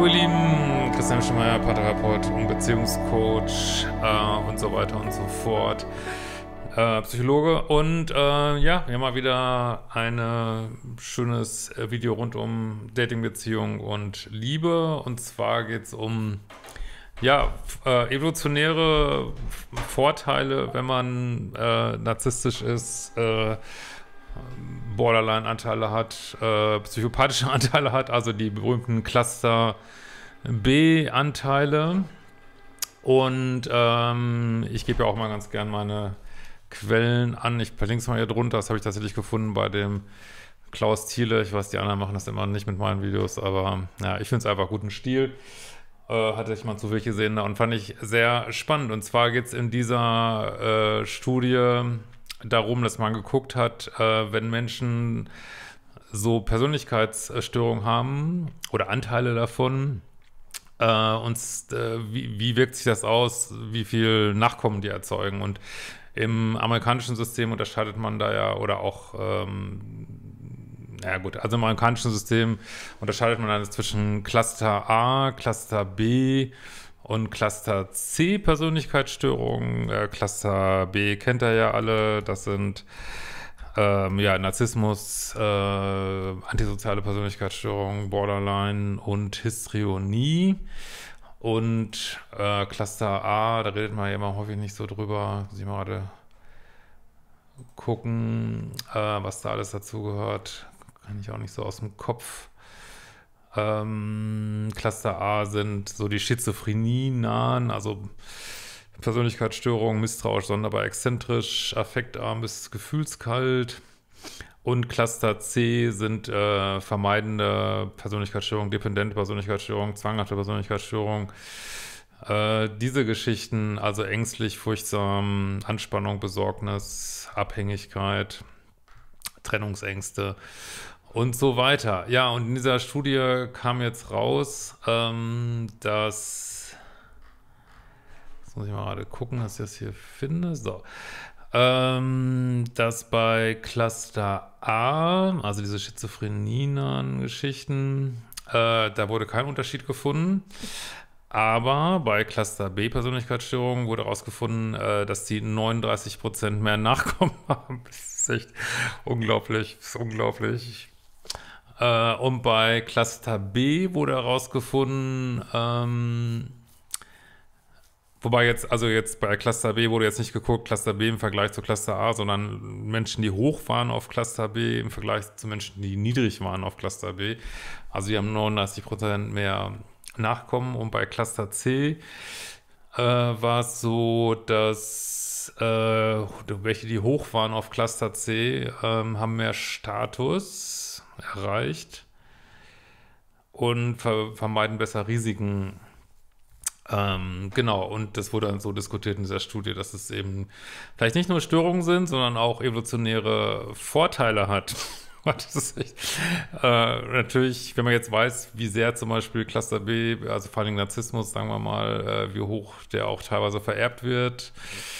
Hallo ihr Lieben, Christian Schemeier, Paartherapeut und Beziehungscoach äh, und so weiter und so fort. Äh, Psychologe und äh, ja, wir haben mal wieder ein schönes äh, Video rund um Dating, Beziehung und Liebe. Und zwar geht es um ja, äh, evolutionäre Vorteile, wenn man äh, narzisstisch ist Borderline-Anteile hat, äh, psychopathische Anteile hat, also die berühmten Cluster B-Anteile. Und ähm, ich gebe ja auch mal ganz gern meine Quellen an. Ich verlinke es mal hier drunter. Das habe ich tatsächlich gefunden bei dem Klaus Thiele. Ich weiß, die anderen machen das immer nicht mit meinen Videos, aber ja, ich finde es einfach guten Stil. Äh, hatte ich mal zu viel gesehen und fand ich sehr spannend. Und zwar geht es in dieser äh, Studie darum, dass man geguckt hat, äh, wenn Menschen so Persönlichkeitsstörungen haben oder Anteile davon, äh, uns, äh, wie, wie wirkt sich das aus, wie viel Nachkommen die erzeugen. Und im amerikanischen System unterscheidet man da ja oder auch, ähm, naja gut, also im amerikanischen System unterscheidet man dann zwischen Cluster A, Cluster B, und Cluster C Persönlichkeitsstörungen, äh, Cluster B kennt ihr ja alle, das sind ähm, ja, Narzissmus, äh, antisoziale Persönlichkeitsstörungen, Borderline und Histrionie. Und äh, Cluster A, da redet man ja immer häufig nicht so drüber. Muss ich mal gerade gucken, äh, was da alles dazugehört. Kann ich auch nicht so aus dem Kopf. Ähm, Cluster A sind so die Schizophrenie-nahen, also Persönlichkeitsstörungen, misstrauisch, sonderbar exzentrisch, affektarm bis gefühlskalt. Und Cluster C sind äh, vermeidende Persönlichkeitsstörungen, dependente Persönlichkeitsstörungen, zwanghafte Persönlichkeitsstörungen. Äh, diese Geschichten, also ängstlich, furchtsam, Anspannung, Besorgnis, Abhängigkeit, Trennungsängste und so weiter. Ja, und in dieser Studie kam jetzt raus, ähm, dass. Jetzt muss ich mal gerade gucken, dass ich das hier finde. So. Ähm, dass bei Cluster A, also diese Schizophrenien-Geschichten, äh, da wurde kein Unterschied gefunden. Aber bei Cluster B Persönlichkeitsstörungen wurde herausgefunden, äh, dass die 39% mehr Nachkommen haben. Das ist echt unglaublich. Das ist unglaublich. Ich äh, und bei Cluster B wurde herausgefunden, ähm, Wobei jetzt, also jetzt bei Cluster B wurde jetzt nicht geguckt, Cluster B im Vergleich zu Cluster A, sondern Menschen, die hoch waren auf Cluster B im Vergleich zu Menschen, die niedrig waren auf Cluster B. Also die haben 39 Prozent mehr Nachkommen. Und bei Cluster C äh, war es so, dass äh, welche, die hoch waren auf Cluster C, äh, haben mehr Status erreicht und ver vermeiden besser Risiken. Ähm, genau, und das wurde dann so diskutiert in dieser Studie, dass es eben vielleicht nicht nur Störungen sind, sondern auch evolutionäre Vorteile hat. das ist echt, äh, natürlich, wenn man jetzt weiß, wie sehr zum Beispiel Cluster B, also vor allem Narzissmus, sagen wir mal, äh, wie hoch der auch teilweise vererbt wird. Okay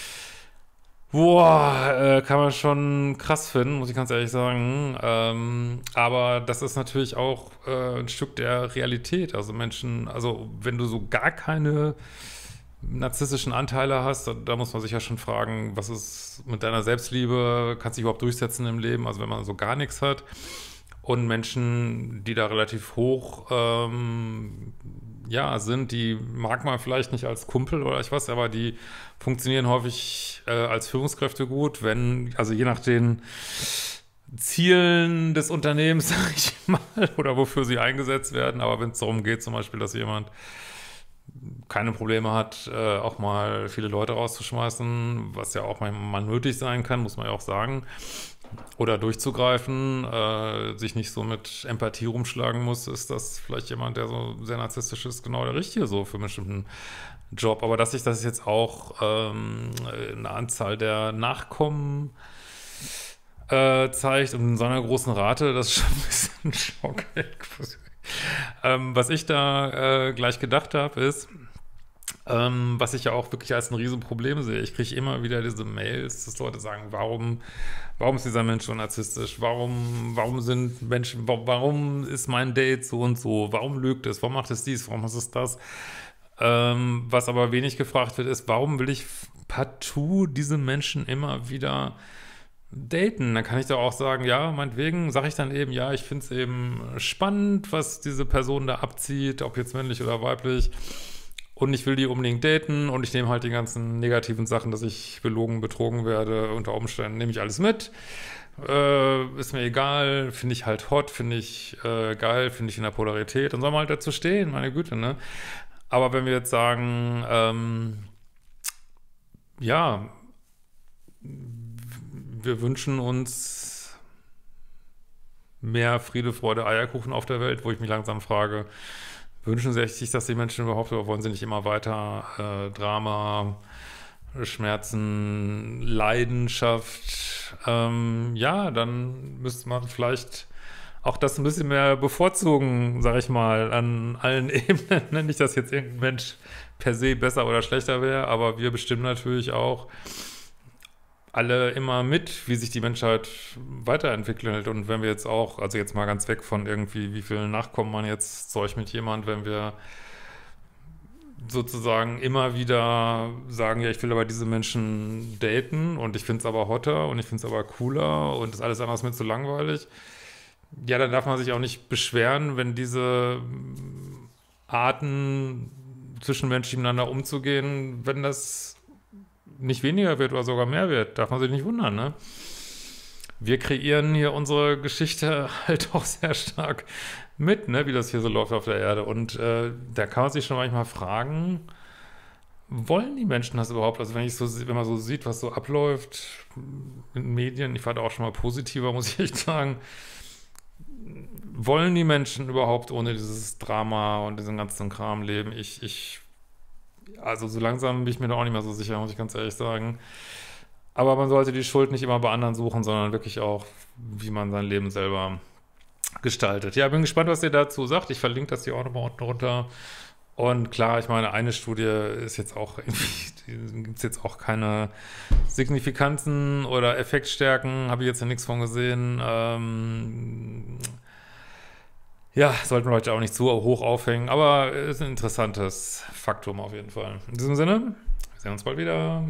Boah, äh, kann man schon krass finden, muss ich ganz ehrlich sagen. Ähm, aber das ist natürlich auch äh, ein Stück der Realität. Also Menschen, also wenn du so gar keine narzisstischen Anteile hast, da, da, muss man sich ja schon fragen, was ist mit deiner Selbstliebe, kannst du dich überhaupt durchsetzen im Leben? Also wenn man so gar nichts hat und Menschen, die da relativ hoch ähm, ja, sind, die mag man vielleicht nicht als Kumpel oder ich weiß, aber die funktionieren häufig äh, als Führungskräfte gut, wenn, also je nach den Zielen des Unternehmens, sag ich mal, oder wofür sie eingesetzt werden, aber wenn es darum geht, zum Beispiel, dass jemand keine Probleme hat, äh, auch mal viele Leute rauszuschmeißen, was ja auch manchmal nötig sein kann, muss man ja auch sagen. Oder durchzugreifen, äh, sich nicht so mit Empathie rumschlagen muss, ist das vielleicht jemand, der so sehr narzisstisch ist, genau der Richtige so für einen bestimmten Job. Aber dass sich das jetzt auch ähm, eine Anzahl der Nachkommen äh, zeigt und in so einer großen Rate, das ist schon ein bisschen Schock ähm, was ich da äh, gleich gedacht habe, ist, ähm, was ich ja auch wirklich als ein Riesenproblem sehe. Ich kriege immer wieder diese Mails, dass Leute sagen, warum, warum ist dieser Mensch so narzisstisch? Warum, warum sind Menschen, warum ist mein Date so und so? Warum lügt es? Warum macht es dies? Warum ist es das? Ähm, was aber wenig gefragt wird, ist, warum will ich partout diese Menschen immer wieder daten, dann kann ich doch auch sagen, ja, meinetwegen sage ich dann eben, ja, ich finde es eben spannend, was diese Person da abzieht, ob jetzt männlich oder weiblich. Und ich will die unbedingt daten und ich nehme halt die ganzen negativen Sachen, dass ich belogen, betrogen werde, unter Umständen nehme ich alles mit. Äh, ist mir egal, finde ich halt hot, finde ich äh, geil, finde ich in der Polarität. Dann soll man halt dazu stehen, meine Güte, ne? Aber wenn wir jetzt sagen, ähm, ja, wir wünschen uns mehr Friede, Freude, Eierkuchen auf der Welt, wo ich mich langsam frage, wünschen sie sich das die Menschen überhaupt oder wollen sie nicht immer weiter äh, Drama, Schmerzen, Leidenschaft? Ähm, ja, dann müsste man vielleicht auch das ein bisschen mehr bevorzugen, sag ich mal, an allen Ebenen. Nicht, dass jetzt irgendein Mensch per se besser oder schlechter wäre, aber wir bestimmen natürlich auch, alle immer mit, wie sich die Menschheit weiterentwickelt. Und wenn wir jetzt auch, also jetzt mal ganz weg von irgendwie, wie viel Nachkommen man jetzt Zeug mit jemand, wenn wir sozusagen immer wieder sagen, ja, ich will aber diese Menschen daten und ich finde es aber hotter und ich finde es aber cooler und ist alles anders mit zu langweilig. Ja, dann darf man sich auch nicht beschweren, wenn diese Arten zwischen Menschen miteinander umzugehen, wenn das nicht weniger wird oder sogar mehr wird. Darf man sich nicht wundern, ne? Wir kreieren hier unsere Geschichte halt auch sehr stark mit, ne, wie das hier so läuft auf der Erde. Und äh, da kann man sich schon manchmal fragen, wollen die Menschen das überhaupt? Also wenn ich so, wenn man so sieht, was so abläuft in Medien, ich war da auch schon mal positiver, muss ich echt sagen. Wollen die Menschen überhaupt ohne dieses Drama und diesen ganzen Kram leben? Ich, ich also so langsam bin ich mir da auch nicht mehr so sicher, muss ich ganz ehrlich sagen. Aber man sollte die Schuld nicht immer bei anderen suchen, sondern wirklich auch, wie man sein Leben selber gestaltet. Ja, bin gespannt, was ihr dazu sagt. Ich verlinke das hier auch nochmal unten runter. Und klar, ich meine, eine Studie ist jetzt auch, irgendwie, gibt es jetzt auch keine Signifikanzen oder Effektstärken, habe ich jetzt hier nichts von gesehen. Ähm, ja, sollten wir heute auch nicht zu hoch aufhängen, aber ist ein interessantes Faktum auf jeden Fall. In diesem Sinne, wir sehen uns bald wieder.